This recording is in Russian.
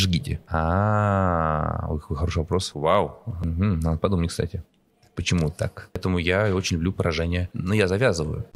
жгите? А, какой хороший вопрос. Вау. надо подумать, кстати. Почему так? Поэтому я очень люблю поражение. Но ну, я завязываю.